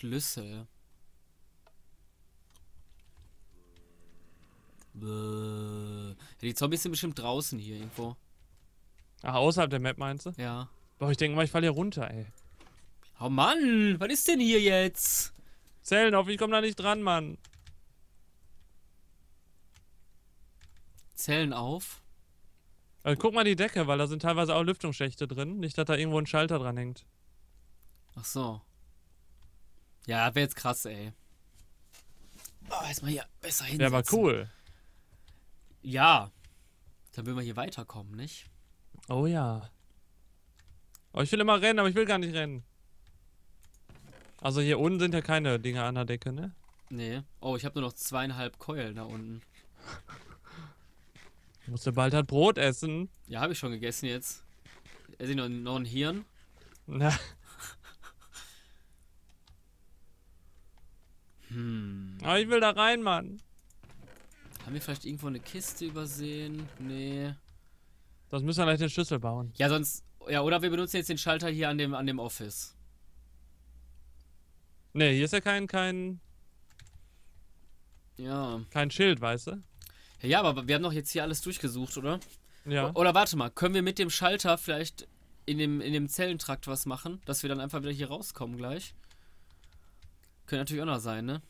Schlüssel. Bäh. Die Zombies sind bestimmt draußen hier irgendwo. Ach, außerhalb der Map meinst du? Ja. Boah, ich denke mal, ich falle hier runter, ey. Oh Mann, was ist denn hier jetzt? Zellen auf, ich komme da nicht dran, Mann. Zellen auf? Also, guck mal die Decke, weil da sind teilweise auch Lüftungsschächte drin. Nicht, dass da irgendwo ein Schalter dran hängt. Ach so. Ja, wäre jetzt krass, ey. Oh, jetzt mal hier besser hin. Wäre aber cool. Ja. Dann würden wir hier weiterkommen, nicht? Oh ja. Oh, ich will immer rennen, aber ich will gar nicht rennen. Also hier unten sind ja keine Dinger an der Decke, ne? Nee. Oh, ich habe nur noch zweieinhalb Keulen da unten. Musst du bald halt Brot essen. Ja, habe ich schon gegessen jetzt. Esse ich noch, noch ein Hirn? Na. Hm. Aber ich will da rein, Mann. Haben wir vielleicht irgendwo eine Kiste übersehen? Nee. Sonst müssen wir gleich den Schlüssel bauen. Ja, sonst. Ja, oder wir benutzen jetzt den Schalter hier an dem, an dem Office. Nee, hier ist ja kein, kein. Ja. Kein Schild, weißt du? Ja, aber wir haben doch jetzt hier alles durchgesucht, oder? Ja. Oder warte mal, können wir mit dem Schalter vielleicht in dem, in dem Zellentrakt was machen, dass wir dann einfach wieder hier rauskommen gleich? Könnte natürlich auch noch sein, ne?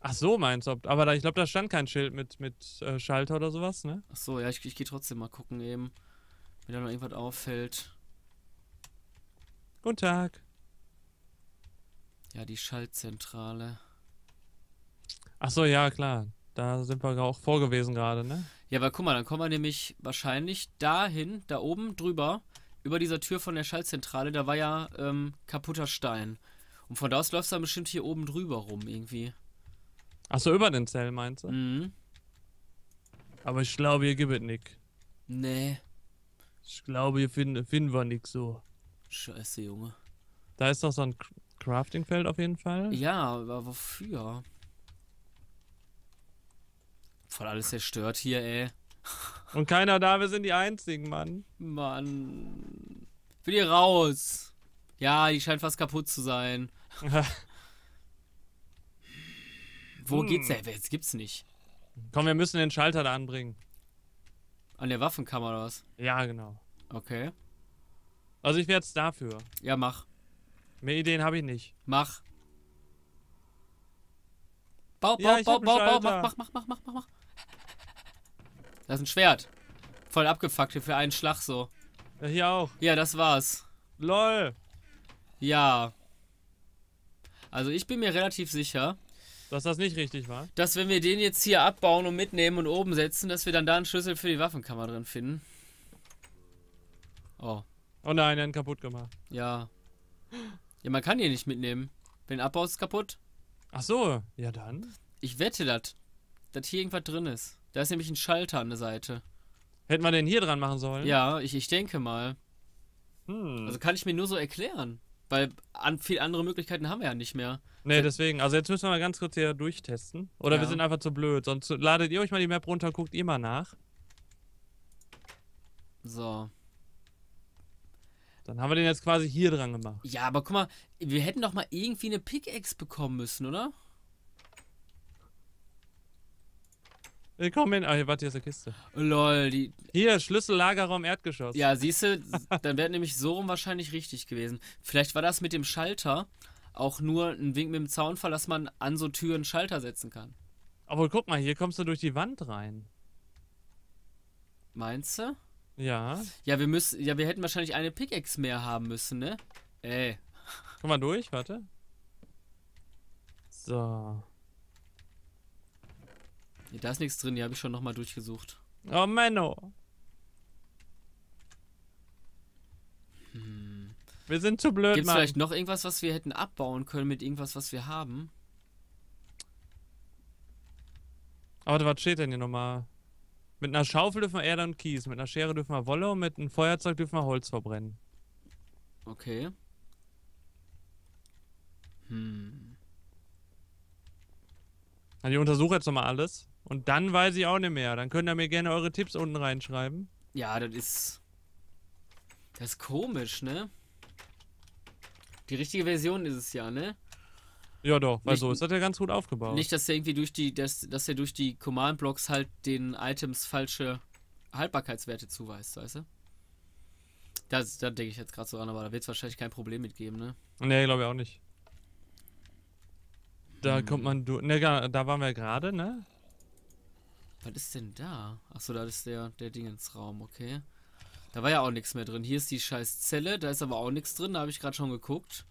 Ach so, meinst du? Aber da, ich glaube, da stand kein Schild mit, mit äh, Schalter oder sowas, ne? Ach so, ja, ich, ich gehe trotzdem mal gucken eben. Wenn da noch irgendwas auffällt. Guten Tag. Ja, die Schaltzentrale. Ach so, ja, klar. Da sind wir auch vor gewesen gerade, ne? Ja, aber guck mal, dann kommen wir nämlich wahrscheinlich dahin, da oben drüber, über dieser Tür von der Schaltzentrale. Da war ja ähm, kaputter Stein. Und von da aus läufst du dann bestimmt hier oben drüber rum irgendwie. Achso, über den Zell meinst du? Mhm. Aber ich glaube, hier gibt es nichts. Nee. Ich glaube, hier finden, finden wir nichts so. Scheiße, Junge. Da ist doch so ein Craftingfeld auf jeden Fall. Ja, aber wofür? Voll alles zerstört hier, ey. Und keiner da, wir sind die Einzigen, Mann. Mann. Ich will hier raus. Ja, die scheint fast kaputt zu sein. Wo hm. geht's denn? Jetzt gibt's nicht. Komm, wir müssen den Schalter da anbringen. An der Waffenkammer oder was? Ja, genau. Okay. Also ich werde es dafür. Ja, mach. Mehr Ideen habe ich nicht. Mach. Bau, bau, ja, bau, bau, bau, mach, mach, mach, mach, mach, mach, mach. Das ist ein Schwert. Voll abgefuckt hier für einen Schlag so. Ja, hier auch. Ja, das war's. LOL. Ja. Also ich bin mir relativ sicher. Dass das nicht richtig war? Dass wenn wir den jetzt hier abbauen und mitnehmen und oben setzen, dass wir dann da einen Schlüssel für die Waffenkammer drin finden. Oh. Oh nein, er hat kaputt gemacht. Ja. Ja, man kann ihn nicht mitnehmen. Wenn Abbau ist kaputt. Ach so, ja dann. Ich wette das, dass hier irgendwas drin ist. Da ist nämlich ein Schalter an der Seite. Hätten wir den hier dran machen sollen? Ja, ich, ich denke mal. Hm. Also kann ich mir nur so erklären. Weil an viel andere Möglichkeiten haben wir ja nicht mehr. Nee, deswegen. Also jetzt müssen wir mal ganz kurz hier durchtesten. Oder ja. wir sind einfach zu blöd. Sonst ladet ihr euch mal die Map runter, guckt ihr mal nach. So. Dann haben wir den jetzt quasi hier dran gemacht. Ja, aber guck mal, wir hätten doch mal irgendwie eine Pickaxe bekommen müssen, oder? Willkommen. Ah, oh, hier, warte, hier ist eine Kiste. Lol, die. Hier, Schlüssel, Lagerraum, Erdgeschoss. Ja, siehst du, dann wäre nämlich so rum wahrscheinlich richtig gewesen. Vielleicht war das mit dem Schalter auch nur ein Wink mit dem Zaunfall, dass man an so Türen Schalter setzen kann. Aber guck mal, hier kommst du durch die Wand rein. Meinst du? Ja. Ja, wir müssen, ja, wir hätten wahrscheinlich eine Pickaxe mehr haben müssen, ne? Ey. Äh. Komm mal durch, warte. So. Nee, da ist nichts drin, die habe ich schon nochmal durchgesucht. Oh, Menno. Hm. Wir sind zu blöd, Gibt's Mann. vielleicht noch irgendwas, was wir hätten abbauen können mit irgendwas, was wir haben? Aber was steht denn hier nochmal? Mit einer Schaufel dürfen wir Erde und Kies, mit einer Schere dürfen wir Wolle und mit einem Feuerzeug dürfen wir Holz verbrennen. Okay. Hm. Also ich untersuche jetzt nochmal alles. Und dann weiß ich auch nicht mehr. Dann könnt ihr mir gerne eure Tipps unten reinschreiben. Ja, das ist. Das ist komisch, ne? Die richtige Version ist es ja, ne? Ja, doch, weil also, nicht, so ist das ja ganz gut aufgebaut. Nicht, dass er irgendwie durch die, dass, dass er durch die Command-Blocks halt den Items falsche Haltbarkeitswerte zuweist, weißt du? Das, da denke ich jetzt gerade so an, aber da wird es wahrscheinlich kein Problem mitgeben, geben, ne? Ne, glaube ich auch nicht. Da hm. kommt man durch. Ne, da waren wir gerade, ne? Was ist denn da? Achso, da ist der, der Raum, okay. Da war ja auch nichts mehr drin. Hier ist die scheiß Zelle, da ist aber auch nichts drin, da habe ich gerade schon geguckt.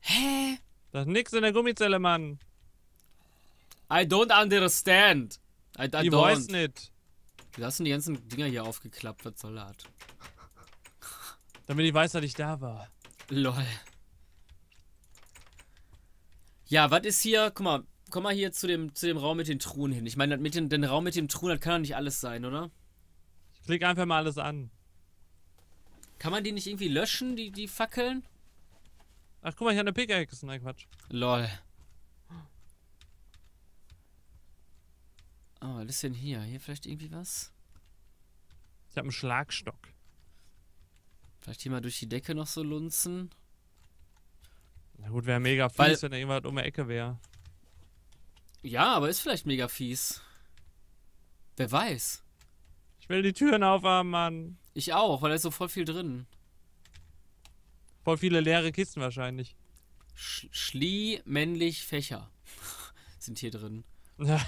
Hä? Da ist nichts in der Gummizelle, Mann. I don't understand. I, I ich don't. weiß nicht. Du hast die ganzen Dinger hier aufgeklappt, was soll das? Damit ich weiß, dass ich da war. Lol. Ja, was ist hier? Guck mal, komm mal hier zu dem, zu dem Raum mit den Truhen hin. Ich meine, mit den, den Raum mit den Truhen, das kann doch nicht alles sein, oder? Ich klicke einfach mal alles an. Kann man die nicht irgendwie löschen, die, die Fackeln? Ach, guck mal, ich habe eine Pickaxe. Nein, Quatsch. Lol. Oh, was ist denn hier? Hier vielleicht irgendwie was? Ich habe einen Schlagstock. Vielleicht hier mal durch die Decke noch so lunzen. Na gut, wäre mega fies, Weil, wenn da irgendwas um die Ecke wäre. Ja, aber ist vielleicht mega fies. Wer weiß. Ich will die Türen aufhaben, Mann. Ich auch, weil da ist so voll viel drin. Voll viele leere Kisten wahrscheinlich. Sch Schlie, männlich, Fächer sind hier drin. Ja.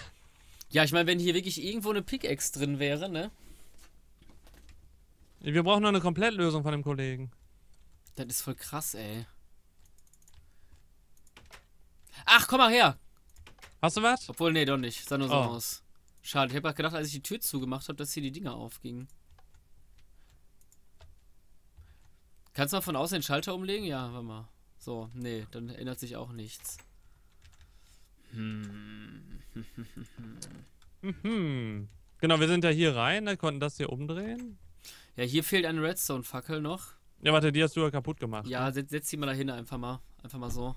Ja, ich meine, wenn hier wirklich irgendwo eine Pickaxe drin wäre, ne? Wir brauchen noch eine Komplettlösung von dem Kollegen. Das ist voll krass, ey. Ach, komm mal her. Hast du was? Obwohl, nee, doch nicht. Sah nur so oh. aus. Schade. Ich habe gerade gedacht, als ich die Tür zugemacht habe, dass hier die Dinger aufgingen. Kannst du mal von außen den Schalter umlegen? Ja, warte mal. So, nee, dann ändert sich auch nichts. Hm. mhm. Genau, wir sind ja hier rein, dann ne? konnten das hier umdrehen. Ja, hier fehlt eine Redstone-Fackel noch. Ja, warte, die hast du ja kaputt gemacht. Ja, ne? setz, setz die mal dahin einfach mal. Einfach mal so.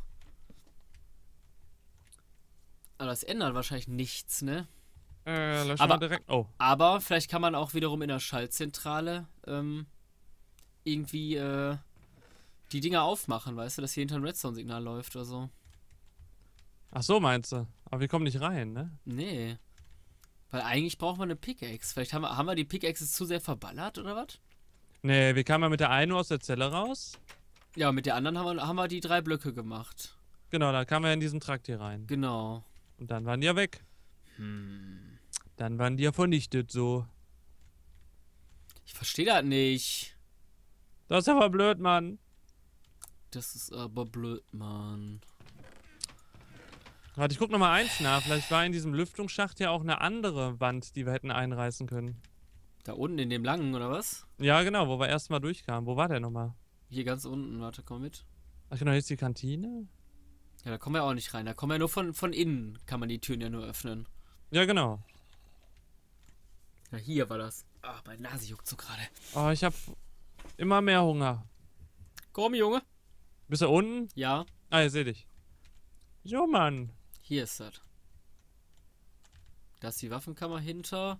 Aber ah, das ändert wahrscheinlich nichts, ne? Äh, löschen aber, wir direkt. Oh. Aber vielleicht kann man auch wiederum in der Schaltzentrale ähm, irgendwie äh, die Dinger aufmachen, weißt du, dass hier hinter ein Redstone-Signal läuft oder so. Ach so, meinst du? Aber wir kommen nicht rein, ne? Nee. Weil eigentlich braucht man eine Pickaxe. Vielleicht haben wir, haben wir die Pickaxe zu sehr verballert oder was? Nee, wir kamen ja mit der einen nur aus der Zelle raus. Ja, mit der anderen haben wir, haben wir die drei Blöcke gemacht. Genau, da kamen wir in diesen Trakt hier rein. Genau. Und dann waren die ja weg. Hm. Dann waren die ja vernichtet, so. Ich verstehe das nicht. Das ist aber blöd, Mann. Das ist aber blöd, Mann. Warte, ich guck nochmal eins nach. Vielleicht war in diesem Lüftungsschacht ja auch eine andere Wand, die wir hätten einreißen können. Da unten in dem langen, oder was? Ja, genau, wo wir erstmal durchkamen. Wo war der nochmal? Hier ganz unten, warte, komm mit. Ach genau, hier ist die Kantine. Ja, da kommen wir auch nicht rein. Da kommen wir nur von, von innen, kann man die Türen ja nur öffnen. Ja, genau. Ja, hier war das. Ah, meine Nase juckt so gerade. Oh, ich hab immer mehr Hunger. Komm, Junge. Bist du unten? Ja. Ah, ich seh dich. Jo, Mann. Hier ist das. Da ist die Waffenkammer hinter.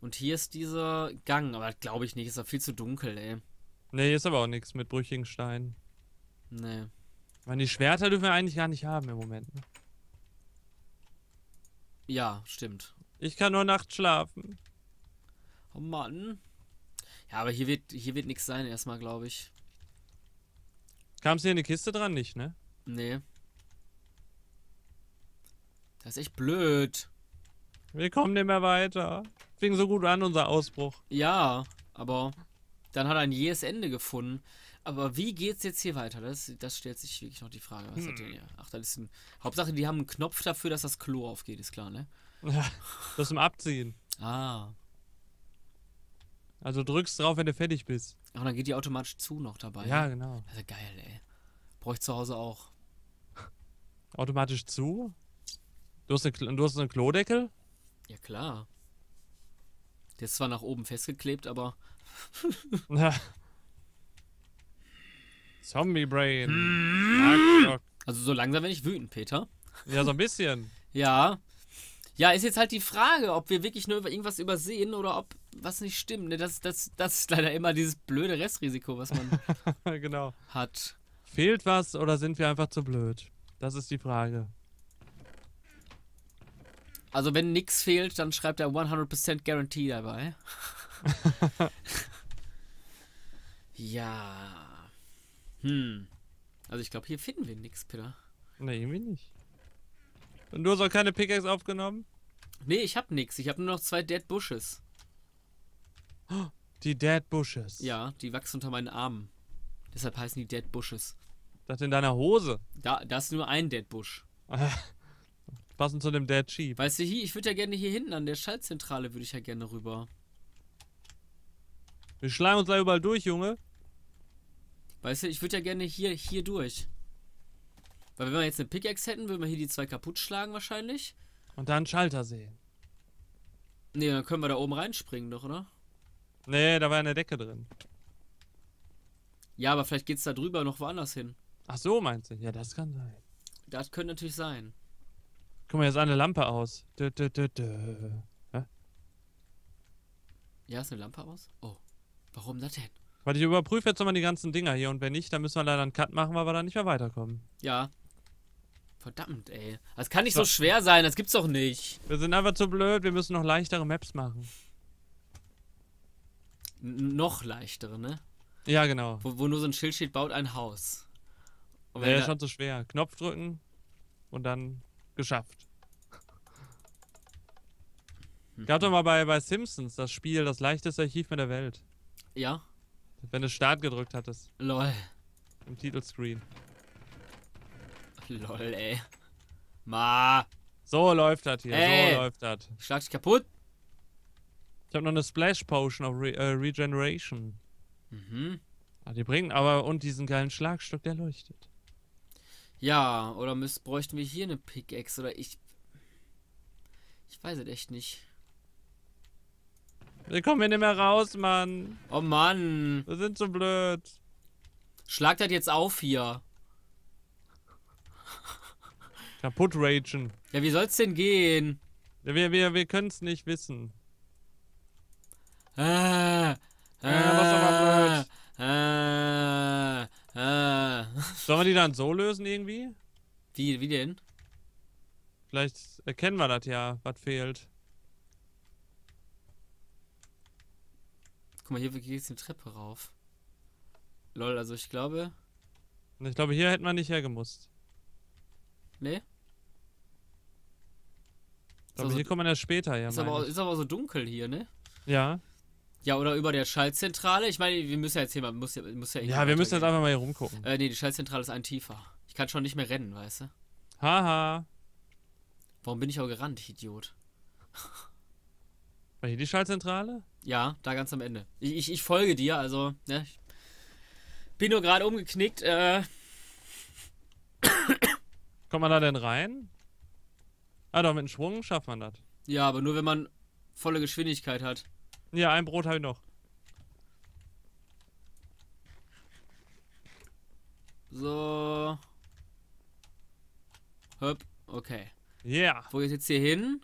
Und hier ist dieser Gang. Aber das glaube ich nicht. Ist doch viel zu dunkel, ey. Nee, hier ist aber auch nichts mit brüchigen Steinen. Nee. Ich die Schwerter dürfen wir eigentlich gar nicht haben im Moment. Ne? Ja, stimmt. Ich kann nur nachts schlafen. Oh Mann. Ja, aber hier wird, hier wird nichts sein erstmal, glaube ich. Kam es hier in die Kiste dran? Nicht, ne? Nee. Das ist echt blöd. Wir kommen nicht mehr weiter. Fing so gut an, unser Ausbruch. Ja, aber dann hat er ein jähes Ende gefunden. Aber wie geht's jetzt hier weiter? Das, das stellt sich wirklich noch die Frage. Was hm. hat denn hier? Ach, da ist ein. Hauptsache, die haben einen Knopf dafür, dass das Klo aufgeht, ist klar, ne? Ja, das zum Abziehen. Ah. Also drückst drauf, wenn du fertig bist. Ach, dann geht die automatisch zu noch dabei. Ja, ne? genau. Also geil, ey. Brauche ich zu Hause auch. Automatisch zu? Du hast, einen, du hast einen Klodeckel? Ja, klar. Der ist zwar nach oben festgeklebt, aber. ja. Zombie Brain. Mhm. Also so langsam bin ich wütend, Peter. Ja, so ein bisschen. ja. Ja, ist jetzt halt die Frage, ob wir wirklich nur irgendwas übersehen oder ob was nicht stimmt. Ne, das, das, das ist leider immer dieses blöde Restrisiko, was man genau. hat. Fehlt was oder sind wir einfach zu blöd? Das ist die Frage. Also wenn nichts fehlt, dann schreibt er 100% Guarantee dabei. ja. Hm. Also ich glaube, hier finden wir nichts, Peter. Nee, irgendwie nicht. Und du hast auch keine Pickaxe aufgenommen? Nee, ich hab nix. Ich hab nur noch zwei Dead Bushes. Oh, die Dead Bushes. Ja, die wachsen unter meinen Armen. Deshalb heißen die Dead Bushes. Das in deiner Hose? Da, da ist nur ein Dead Bush. Passend zu dem Dead Sheep. Weißt du, hier, ich würde ja gerne hier hinten an der Schaltzentrale würde ich ja gerne rüber. Wir schlagen uns da überall durch, Junge. Weißt du, ich würde ja gerne hier, hier durch. Weil wenn wir jetzt eine Pickaxe hätten, würden wir hier die zwei kaputt schlagen wahrscheinlich. Und dann Schalter sehen. Nee, dann können wir da oben reinspringen doch, oder? Nee, da war eine Decke drin. Ja, aber vielleicht geht's da drüber noch woanders hin. Ach so, meinst du? Ja, das kann sein. Das könnte natürlich sein. Guck mal, jetzt eine Lampe aus. Dö, dö, dö, dö. Ja, ist eine Lampe aus? Oh, warum das denn? Warte, ich überprüfe jetzt nochmal die ganzen Dinger hier und wenn nicht, dann müssen wir leider einen Cut machen, weil wir da nicht mehr weiterkommen. Ja. Verdammt, ey. Das kann nicht so, so schwer sein, das gibt's doch nicht. Wir sind einfach zu blöd, wir müssen noch leichtere Maps machen. N noch leichtere, ne? Ja, genau. Wo, wo nur so ein Schild steht, baut ein Haus. Und ja, ist schon zu schwer. Knopf drücken und dann geschafft. Hm. Gab doch mal bei, bei Simpsons das Spiel, das leichteste Archiv mit der Welt. Ja. Wenn du Start gedrückt hattest. Lol. Im Titelscreen. Lol, ey. Ma. So läuft das hier. Ey. So läuft das. Schlag dich kaputt. Ich habe noch eine Splash Potion auf Re äh, Regeneration. Mhm. Ah, die bringen aber und diesen geilen Schlagstock, der leuchtet. Ja, oder müsst, bräuchten wir hier eine Pickaxe oder ich. Ich weiß es echt nicht. Wir kommen hier nicht mehr raus, Mann. Oh Mann. Wir sind so blöd. Schlag das jetzt auf hier. Kaputt ragen. Ja, wie soll's denn gehen? Ja, wir wir, wir können's nicht wissen. Ah, ah, ja, was aber Ah, Sollen wir die dann so lösen irgendwie? Wie, wie denn? Vielleicht erkennen wir das ja, was fehlt. Guck mal, hier geht es eine Treppe rauf. Lol, also ich glaube. Ich glaube, hier hätten wir nicht hergemusst. Nee? Ich glaube, also, hier kommt man ja später her. Ist aber, ist aber so dunkel hier, ne? Ja. Ja, oder über der Schaltzentrale. Ich meine, wir müssen ja jetzt hier mal. Muss muss ja, ja wir müssen jetzt einfach mal hier rumgucken. Äh, nee, die Schaltzentrale ist ein tiefer. Ich kann schon nicht mehr rennen, weißt du? Haha. Warum bin ich auch gerannt, Idiot? War hier die Schaltzentrale? Ja, da ganz am Ende. Ich, ich, ich folge dir, also, ne? Ich bin nur gerade umgeknickt. Äh. Kommt man da denn rein? Ah doch, mit einem Schwung schafft man das. Ja, aber nur wenn man volle Geschwindigkeit hat. Ja, ein Brot habe ich noch. So. Höp, okay. Ja. Yeah. Wo geht's jetzt hier hin?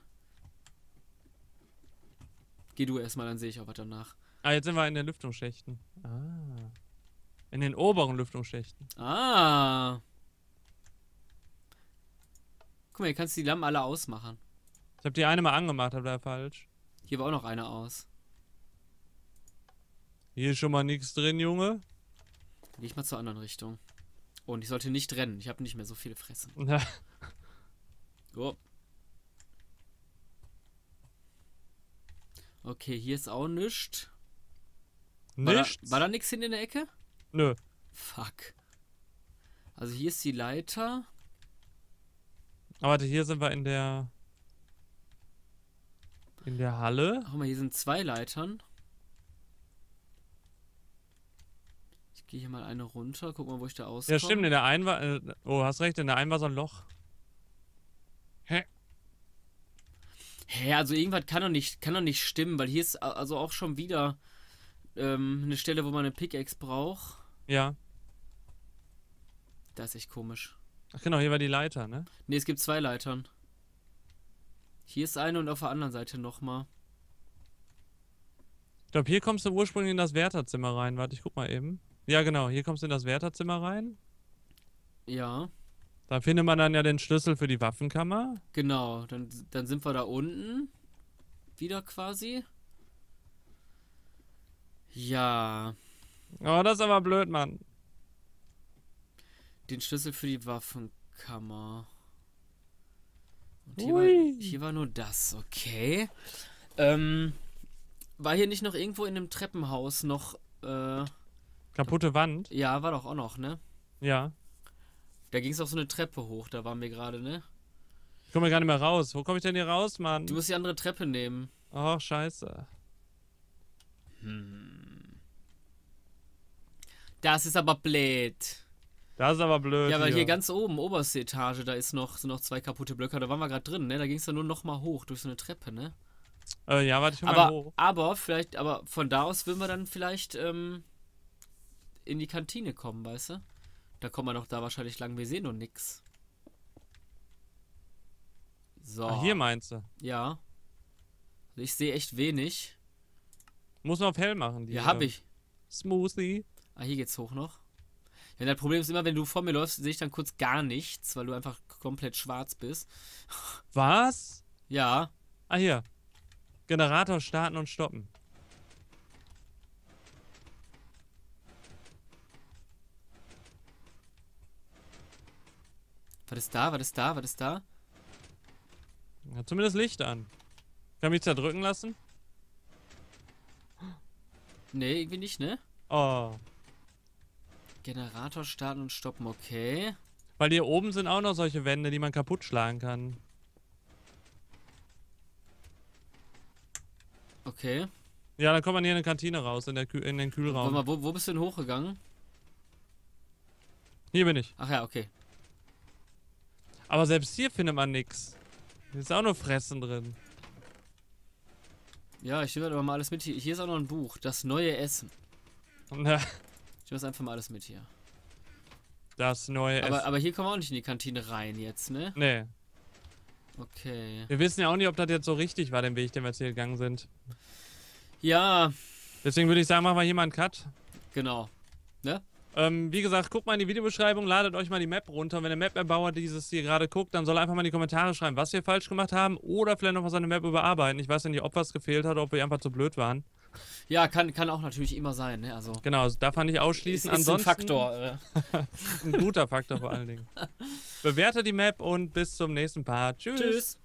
Geh du erstmal, dann sehe ich auch was danach. Ah, jetzt sind wir in den Lüftungsschächten. Ah. In den oberen Lüftungsschächten. Ah. Guck mal, hier kannst du die Lampen alle ausmachen. Ich habe die eine mal angemacht, aber da falsch. Hier war auch noch eine aus. Hier ist schon mal nichts drin, Junge. Geh ich mal zur anderen Richtung. Oh, und ich sollte nicht rennen. Ich habe nicht mehr so viele Fressen. oh. Okay, hier ist auch nichts. Nichts? War da, nichts hin in der Ecke? Nö. Fuck. Also hier ist die Leiter. Aber ah, warte, hier sind wir in der... In der Halle. Guck mal, hier sind zwei Leitern. Ich gehe hier mal eine runter. Guck mal, wo ich da auskomme. Ja, stimmt. In der einen war... Äh, oh, hast recht. In der einen war so ein Loch. Hä? Hä, also irgendwas kann doch nicht, kann doch nicht stimmen, weil hier ist also auch schon wieder ähm, eine Stelle, wo man eine Pickaxe braucht. Ja. Das ist echt komisch. Ach genau, hier war die Leiter, ne? Ne, es gibt zwei Leitern. Hier ist eine und auf der anderen Seite nochmal. Ich glaube, hier kommst du ursprünglich in das Wärterzimmer rein. Warte, ich guck mal eben. Ja, genau, hier kommst du in das Wärterzimmer rein. Ja. Da findet man dann ja den Schlüssel für die Waffenkammer. Genau, dann, dann sind wir da unten. Wieder quasi. Ja. Oh, das ist aber blöd, Mann. Den Schlüssel für die Waffenkammer. Und hier, war, hier war, nur das, okay. Ähm, war hier nicht noch irgendwo in dem Treppenhaus noch. Äh, Kaputte Wand? Ja, war doch auch noch, ne? Ja. Da ging es auch so eine Treppe hoch, da waren wir gerade, ne? Ich komme ja gar nicht mehr raus. Wo komme ich denn hier raus, Mann? Du musst die andere Treppe nehmen. Oh, scheiße. Hm. Das ist aber blöd. Das ist aber blöd. Ja, aber hier, hier ganz oben, oberste Etage, da ist noch, sind noch zwei kaputte Blöcke. Da waren wir gerade drin, ne? Da ging es dann nur nochmal hoch durch so eine Treppe, ne? Äh, ja, warte ich mal hoch. Aber vielleicht, aber von da aus würden wir dann vielleicht ähm, in die Kantine kommen, weißt du? Da kommen wir doch da wahrscheinlich lang. Wir sehen nur nix. So. Ach, hier meinst du? Ja. Ich sehe echt wenig. Muss man auf hell machen. Die, ja, hab ähm, ich. Smoothie. Ah, hier geht's hoch noch. Ja, das Problem ist immer, wenn du vor mir läufst, sehe ich dann kurz gar nichts, weil du einfach komplett schwarz bist. Was? Ja. Ah, hier. Generator starten und stoppen. War das da? War das da? War das da? Hat zumindest Licht an. Kann mich zerdrücken lassen? Nee, irgendwie nicht, ne? Oh. Generator starten und stoppen, okay. Weil hier oben sind auch noch solche Wände, die man kaputt schlagen kann. Okay. Ja, dann kommt man hier in eine Kantine raus, in, der Kü in den Kühlraum. Warte mal, wo, wo bist du denn hochgegangen? Hier bin ich. Ach ja, okay. Aber selbst hier findet man nichts. Hier ist auch nur Fressen drin. Ja, ich nehme aber mal alles mit hier. Hier ist auch noch ein Buch. Das neue Essen. Na. Ich nehme das einfach mal alles mit hier. Das neue aber, Essen. Aber hier kommen wir auch nicht in die Kantine rein jetzt, ne? Nee. Okay. Wir wissen ja auch nicht, ob das jetzt so richtig war, den Weg, den wir jetzt hier gegangen sind. Ja. Deswegen würde ich sagen, machen wir hier mal einen Cut. Genau. Ne? Ähm, wie gesagt, guckt mal in die Videobeschreibung, ladet euch mal die Map runter. Und wenn der Map-Erbauer dieses hier gerade guckt, dann soll er einfach mal in die Kommentare schreiben, was wir falsch gemacht haben oder vielleicht nochmal seine Map überarbeiten. Ich weiß ja nicht, ob was gefehlt hat oder ob wir einfach zu blöd waren. Ja, kann, kann auch natürlich immer sein. Ne? Also genau, also darf man nicht ausschließen. Ist, ist Ansonsten, ein Faktor. Äh. ein guter Faktor vor allen Dingen. Bewertet die Map und bis zum nächsten Part. Tschüss. Tschüss.